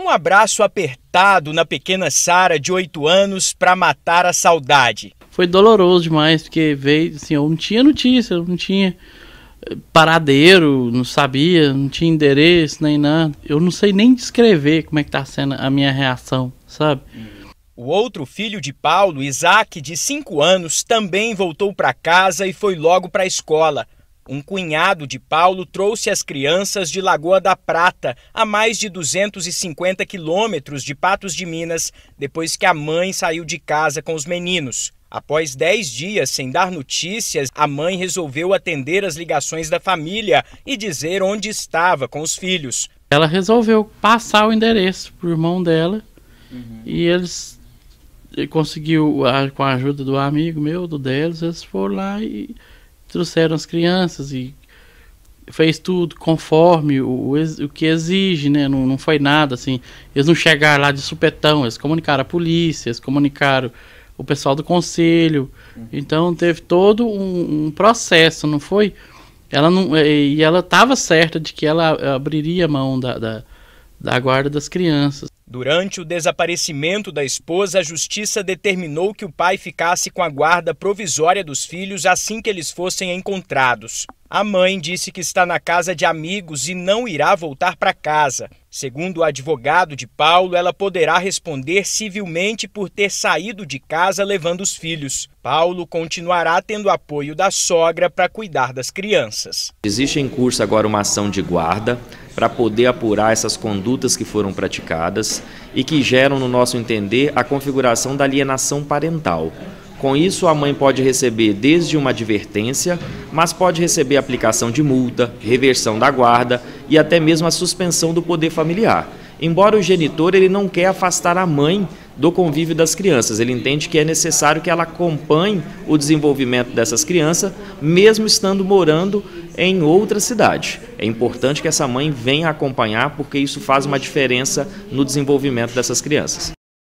Um abraço apertado na pequena Sara de 8 anos para matar a saudade. Foi doloroso demais, porque veio, assim, eu não tinha notícia, eu não tinha eh, paradeiro, não sabia, não tinha endereço nem nada. Eu não sei nem descrever como é que tá sendo a minha reação, sabe? O outro filho de Paulo, Isaac, de 5 anos, também voltou para casa e foi logo para a escola. Um cunhado de Paulo trouxe as crianças de Lagoa da Prata, a mais de 250 quilômetros de Patos de Minas, depois que a mãe saiu de casa com os meninos. Após 10 dias sem dar notícias, a mãe resolveu atender as ligações da família e dizer onde estava com os filhos. Ela resolveu passar o endereço para o irmão dela uhum. e eles conseguiu, com a ajuda do amigo meu, do deles, eles foram lá e trouxeram as crianças e fez tudo conforme o, o, que exige, né? Não, não foi nada assim. Eles não chegaram lá de supetão, eles comunicaram a polícia, eles comunicaram o pessoal do conselho. Então teve todo um, um processo, não foi? Ela não e ela estava certa de que ela abriria mão da, da da guarda das crianças. Durante o desaparecimento da esposa, a justiça determinou que o pai ficasse com a guarda provisória dos filhos assim que eles fossem encontrados. A mãe disse que está na casa de amigos e não irá voltar para casa. Segundo o advogado de Paulo, ela poderá responder civilmente por ter saído de casa levando os filhos. Paulo continuará tendo apoio da sogra para cuidar das crianças. Existe em curso agora uma ação de guarda para poder apurar essas condutas que foram praticadas e que geram, no nosso entender, a configuração da alienação parental. Com isso, a mãe pode receber desde uma advertência, mas pode receber aplicação de multa, reversão da guarda e até mesmo a suspensão do poder familiar. Embora o genitor ele não quer afastar a mãe do convívio das crianças, ele entende que é necessário que ela acompanhe o desenvolvimento dessas crianças, mesmo estando morando em outra cidade. É importante que essa mãe venha acompanhar, porque isso faz uma diferença no desenvolvimento dessas crianças.